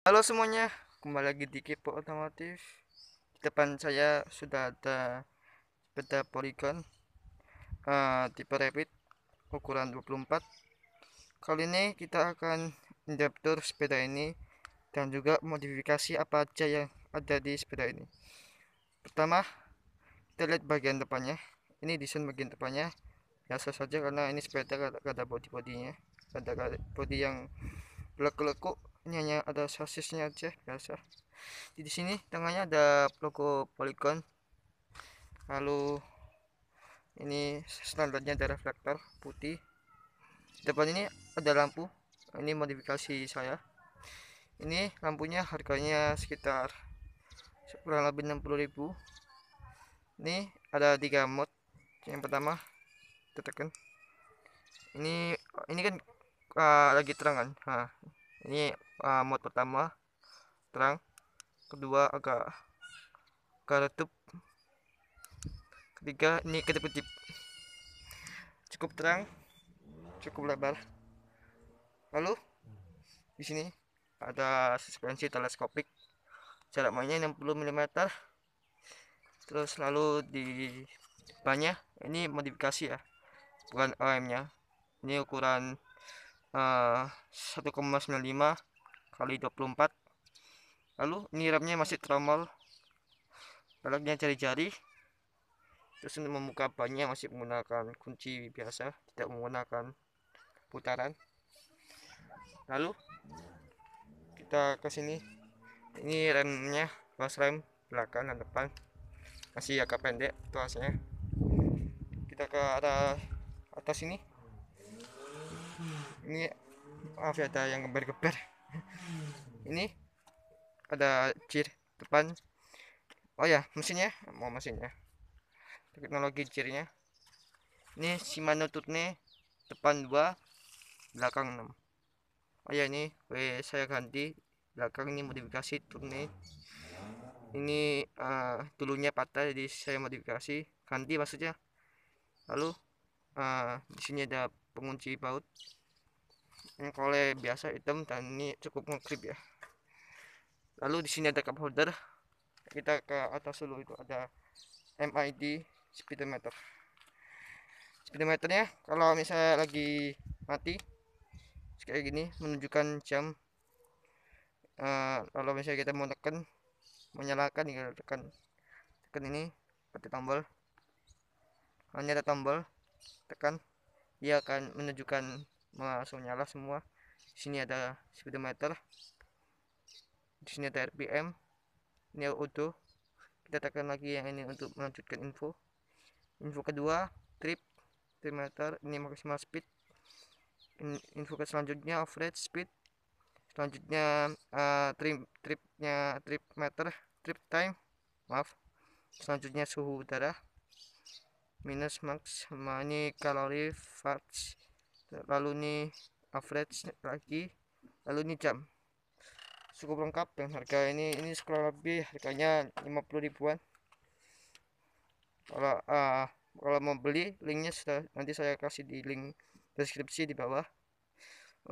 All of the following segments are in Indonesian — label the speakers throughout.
Speaker 1: Halo semuanya, kembali lagi di Kepo Otomotif. Di depan saya sudah ada sepeda Polygon uh, tipe Rapid ukuran 24. Kali ini kita akan injektur sepeda ini dan juga modifikasi apa aja yang ada di sepeda ini. Pertama, kita lihat bagian depannya. Ini desain bagian depannya biasa saja karena ini sepeda gak ada body-bodinya, gak ada body yang lekuk-lekuk ini hanya ada sosisnya aja biasa di sini tengahnya ada logo polygon lalu ini standarnya ada reflektor putih di depan ini ada lampu ini modifikasi saya ini lampunya harganya sekitar kurang lebih ribu. ini ada tiga mod. yang pertama tekan ini ini kan uh, ah, lagi terang kan nah, ini uh, ah, mode pertama terang kedua agak agak redup ketiga ini kedip-kedip cukup terang cukup lebar lalu di sini ada suspensi teleskopik jarak mainnya 60 mm terus lalu di bawahnya ini modifikasi ya bukan OM nya ini ukuran uh, kali 24 lalu ini remnya masih tromol peleknya jari-jari terus untuk membuka bannya masih menggunakan kunci biasa tidak menggunakan putaran lalu kita ke sini ini remnya pas rem belakang dan depan masih agak pendek tuasnya kita ke arah atas ini ini maaf ya ada yang geber-geber ini ada jir depan oh ya mesinnya mau mesinnya teknologi jirnya ini Shimano Tutne depan 2 belakang 6 oh ya ini eh, saya ganti belakang ini modifikasi Tutne ini uh, dulunya patah jadi saya modifikasi ganti maksudnya lalu uh, di sini ada pengunci baut ini kole biasa hitam dan ini cukup ngekrip ya lalu di sini ada cup holder kita ke atas dulu itu ada MID speedometer speedometernya kalau misalnya lagi mati kayak gini menunjukkan jam uh, kalau misalnya kita mau tekan menyalakan ya tekan tekan ini seperti tombol hanya ada tombol tekan dia akan menunjukkan langsung nyala semua sini ada speedometer di sini ada RPM ini auto kita tekan lagi yang ini untuk melanjutkan info info kedua trip meter, ini maksimal speed info ke selanjutnya average speed selanjutnya uh, eh, trip tripnya trip meter trip time maaf selanjutnya suhu udara minus max ini kalori fats lalu nih average lagi lalu nih jam cukup lengkap yang harga ini ini sekolah lebih harganya 50 ribuan kalau uh, kalau mau beli linknya sudah nanti saya kasih di link deskripsi di bawah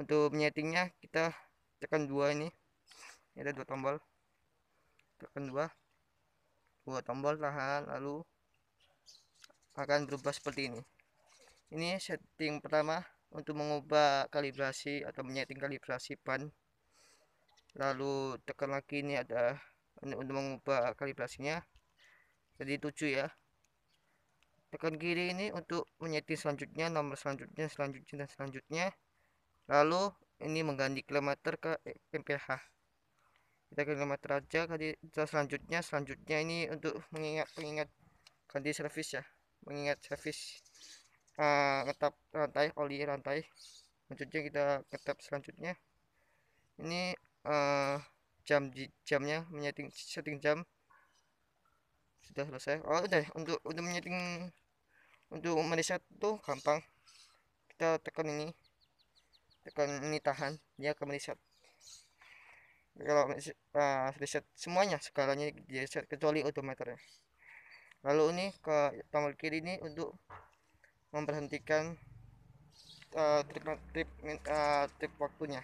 Speaker 1: untuk menyetingnya kita tekan dua ini ini ada dua tombol tekan dua dua tombol tahan lalu akan berubah seperti ini ini setting pertama untuk mengubah kalibrasi atau menyeting kalibrasi ban lalu tekan lagi ini ada untuk mengubah kalibrasinya jadi 7 ya tekan kiri ini untuk menyeting selanjutnya nomor selanjutnya selanjutnya dan selanjutnya lalu ini mengganti kilometer ke MPH kita kilometer aja kali selanjutnya selanjutnya ini untuk mengingat mengingat ganti servis ya mengingat servis uh, ngetap rantai oli rantai selanjutnya kita ngetap selanjutnya ini uh, jam jamnya menyeting setting jam sudah selesai oh udah untuk untuk menyeting untuk meriset tuh gampang kita tekan ini tekan ini tahan dia akan mereset kalau uh, reset eh, semuanya skalanya di reset kecuali odometernya lalu ini ke tombol kiri ini untuk memperhentikan uh, eh, trip, trip, uh, trip waktunya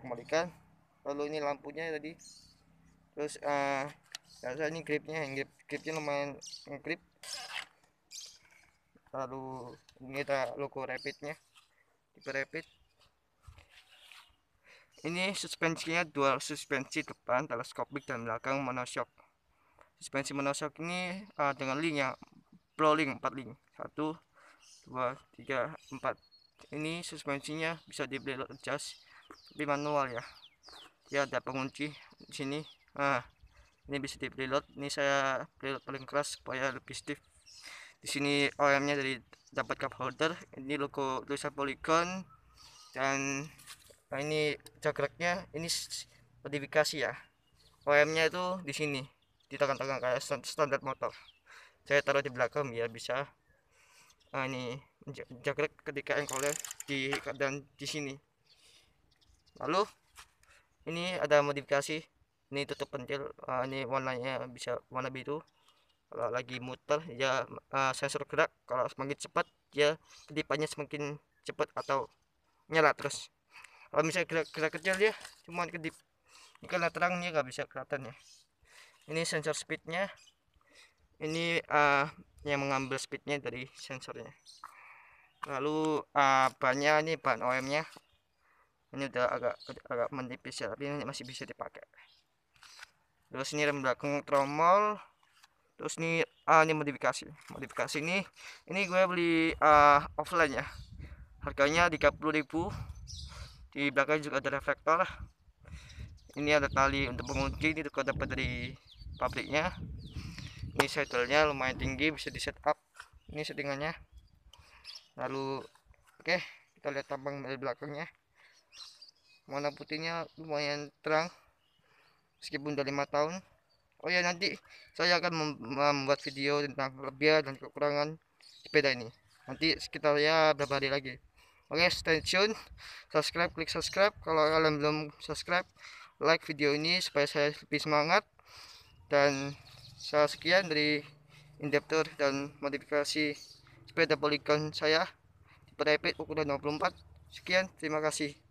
Speaker 1: kembalikan lalu ini lampunya tadi terus uh, eh, saya ini gripnya grip gripnya lumayan ngegrip lalu ini kita logo rapidnya tipe rapid ini suspensinya dual suspensi depan teleskopik dan belakang monoshock suspensi monoshock ini uh, dengan link ya pro link 4 link 1 2 3 4 ini suspensinya bisa di adjust di manual ya dia ada pengunci di sini nah ini bisa di preload ini saya preload paling keras supaya lebih stiff di sini OM nya dari dapat cup holder ini logo tulisan polygon dan nah ini jagreknya ini modifikasi ya OM nya itu di sini di tangan-tangan kayak standar motor saya taruh di belakang ya bisa nah, ini jagrek ketika engkolnya di dan di sini lalu ini ada modifikasi ini tutup pentil uh, ini warnanya bisa warna biru kalau lagi muter ya uh, sensor gerak kalau semakin cepat ya kedipannya semakin cepat atau nyala terus kalau misalnya gerak-gerak kecil ya cuma kedip ini karena terangnya nggak bisa kelihatan ya ini sensor speednya ini uh, yang mengambil speednya dari sensornya lalu uh, bannya ini bahan OM nya ini udah agak agak menipis ya tapi ini masih bisa dipakai terus ini rem belakang tromol terus ini ah ini modifikasi modifikasi ini ini gue beli uh, offline ya harganya 30.000 di belakang juga ada reflektor ini ada tali untuk pengunci ini juga dapat dari pabriknya ini settlenya lumayan tinggi bisa di setup ini settingannya lalu oke okay, kita lihat tampang dari belakangnya warna putihnya lumayan terang meskipun udah lima tahun oh ya nanti saya akan membuat video tentang kelebihan dan kekurangan sepeda ini nanti sekitar ya berapa hari lagi oke okay, stay tune subscribe klik subscribe kalau kalian belum subscribe like video ini supaya saya lebih semangat dan saya sekian dari indaptor dan modifikasi sepeda polygon saya seperti rapid ukuran 24 sekian terima kasih